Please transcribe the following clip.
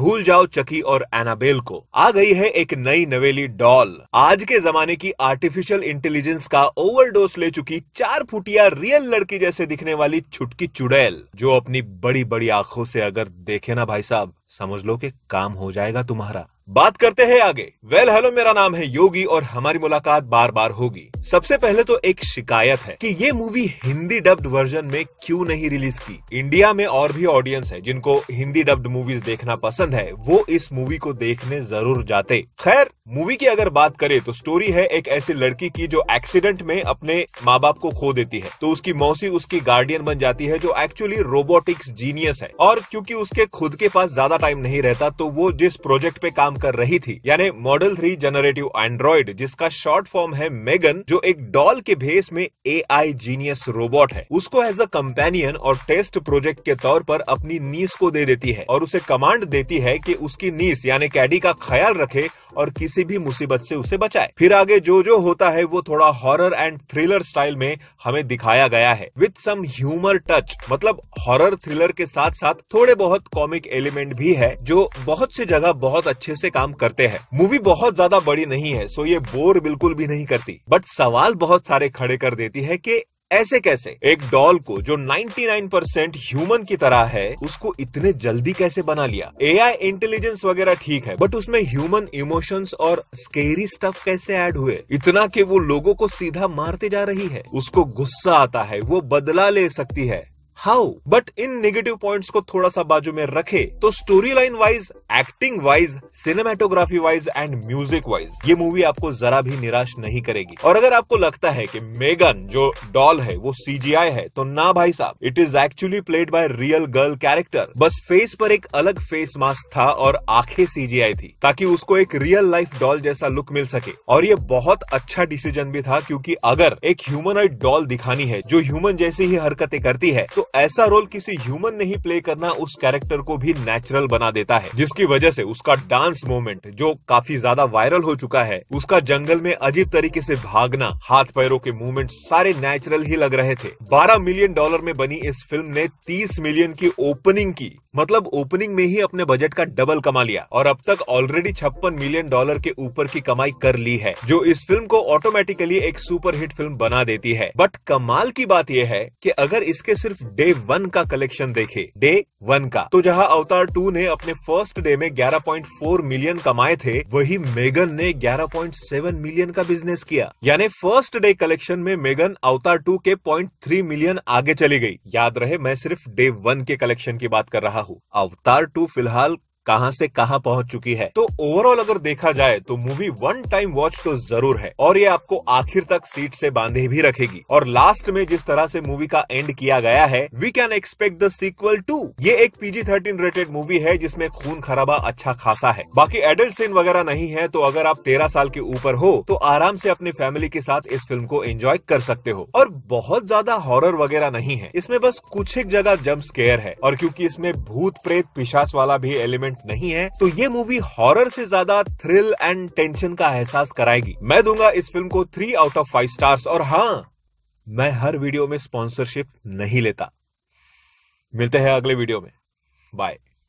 भूल जाओ चकी और एनाबेल को आ गई है एक नई नवेली डॉल आज के जमाने की आर्टिफिशियल इंटेलिजेंस का ओवरडोज ले चुकी चार फुटिया रियल लड़की जैसे दिखने वाली छुटकी चुड़ैल जो अपनी बड़ी बड़ी आंखों से अगर देखे ना भाई साहब समझ लो कि काम हो जाएगा तुम्हारा बात करते हैं आगे वेल well, हेलो मेरा नाम है योगी और हमारी मुलाकात बार बार होगी सबसे पहले तो एक शिकायत है कि ये मूवी हिंदी डब्ड वर्जन में क्यों नहीं रिलीज की इंडिया में और भी ऑडियंस है जिनको हिंदी डब्ड मूवीज देखना पसंद है वो इस मूवी को देखने जरूर जाते खैर मूवी की अगर बात करें तो स्टोरी है एक ऐसी लड़की की जो एक्सीडेंट में अपने माँ बाप को खो देती है तो उसकी मौसी उसकी गार्डियन बन जाती है जो एक्चुअली रोबोटिक्स जीनियस है और क्योंकि उसके खुद के पास ज्यादा टाइम नहीं रहता तो वो जिस प्रोजेक्ट पे काम कर रही थी यानी मॉडल थ्री जनरेटिव एंड्रॉइड जिसका शॉर्ट फॉर्म है मेगन जो एक डॉल के भेस में ए आई जीनियस रोबोट है उसको एज अ कंपेनियन और टेस्ट प्रोजेक्ट के तौर पर अपनी नीस को दे देती है और उसे कमांड देती है की उसकी नीस यानी कैडी का ख्याल रखे और किसी भी मुसीबत से उसे बचाए फिर आगे जो जो होता है वो थोड़ा हॉरर एंड थ्रिलर स्टाइल में हमें दिखाया गया है विथ सम ह्यूमर टच मतलब हॉरर थ्रिलर के साथ साथ थोड़े बहुत कॉमिक एलिमेंट भी है जो बहुत सी जगह बहुत अच्छे से काम करते हैं मूवी बहुत ज्यादा बड़ी नहीं है सो ये बोर बिल्कुल भी नहीं करती बट सवाल बहुत सारे खड़े कर देती है कि ऐसे कैसे एक डॉल को जो 99% ह्यूमन की तरह है उसको इतने जल्दी कैसे बना लिया एआई इंटेलिजेंस वगैरह ठीक है बट उसमें ह्यूमन इमोशंस और स्केरी स्टफ कैसे ऐड हुए इतना कि वो लोगों को सीधा मारते जा रही है उसको गुस्सा आता है वो बदला ले सकती है हाउ बट इन नेगेटिव पॉइंट्स को थोड़ा सा बाजू में रखे तो story line wise acting wise cinematography wise and music wise ये मूवी आपको जरा भी निराश नहीं करेगी और अगर आपको लगता है कि मेगन जो डॉल है वो सीजीआई है तो ना भाई साहब it is actually played by real girl character बस फेस पर एक अलग फेस मास्क था और आंखें सीजीआई थी ताकि उसको एक रियल लाइफ डॉल जैसा लुक मिल सके और ये बहुत अच्छा डिसीजन भी था क्योंकि अगर एक ह्यूमनॉइड डॉल दिखानी है जो ह्यूमन जैसी ही हरकतें करती है तो ऐसा रोल किसी ह्यूमन नहीं प्ले करना उस कैरेक्टर को भी नेचुरल बना देता है जिसकी वजह से उसका डांस मोमेंट जो काफी ज्यादा वायरल हो चुका है उसका जंगल में अजीब तरीके से भागना हाथ पैरों के मूवमेंट सारे नेचुरल ही लग रहे थे 12 मिलियन डॉलर में बनी इस फिल्म ने 30 मिलियन की ओपनिंग की मतलब ओपनिंग में ही अपने बजट का डबल कमा लिया और अब तक ऑलरेडी छप्पन मिलियन डॉलर के ऊपर की कमाई कर ली है जो इस फिल्म को ऑटोमेटिकली एक सुपरहिट फिल्म बना देती है बट कमाल की बात यह है कि अगर इसके सिर्फ डे वन का कलेक्शन देखे डे वन का तो जहां अवतार टू ने अपने फर्स्ट डे में 11.4 मिलियन कमाए थे वही मेगन ने 11.7 मिलियन का बिजनेस किया यानी फर्स्ट डे कलेक्शन में मेगन अवतार टू के पॉइंट मिलियन आगे चली गई याद रहे मैं सिर्फ डे वन के कलेक्शन की बात कर रहा रहा हूँ अवतार टू फिलहाल कहां से कहां पहुंच चुकी है तो ओवरऑल अगर देखा जाए तो मूवी वन टाइम वॉच तो जरूर है और ये आपको आखिर तक सीट से बांधे भी रखेगी और लास्ट में जिस तरह से मूवी का एंड किया गया है we can expect the sequel to ये एक पीजी थर्टीन रेटेड मूवी है जिसमें खून खराबा अच्छा खासा है बाकी एडल्ट सीन वगैरह नहीं है तो अगर आप तेरह साल के ऊपर हो तो आराम से अपनी फैमिली के साथ इस फिल्म को एंजॉय कर सकते हो और बहुत ज्यादा हॉरर वगैरह नहीं है इसमें बस कुछ एक जगह जम्प स्केयर है और क्योंकि इसमें भूत प्रेत पिशाच वाला भी एलिमेंट एलिमेंट नहीं है तो ये मूवी हॉरर से ज्यादा थ्रिल एंड टेंशन का एहसास कराएगी मैं दूंगा इस फिल्म को three out of five stars और हाँ मैं हर वीडियो में स्पॉन्सरशिप नहीं लेता मिलते हैं अगले वीडियो में बाय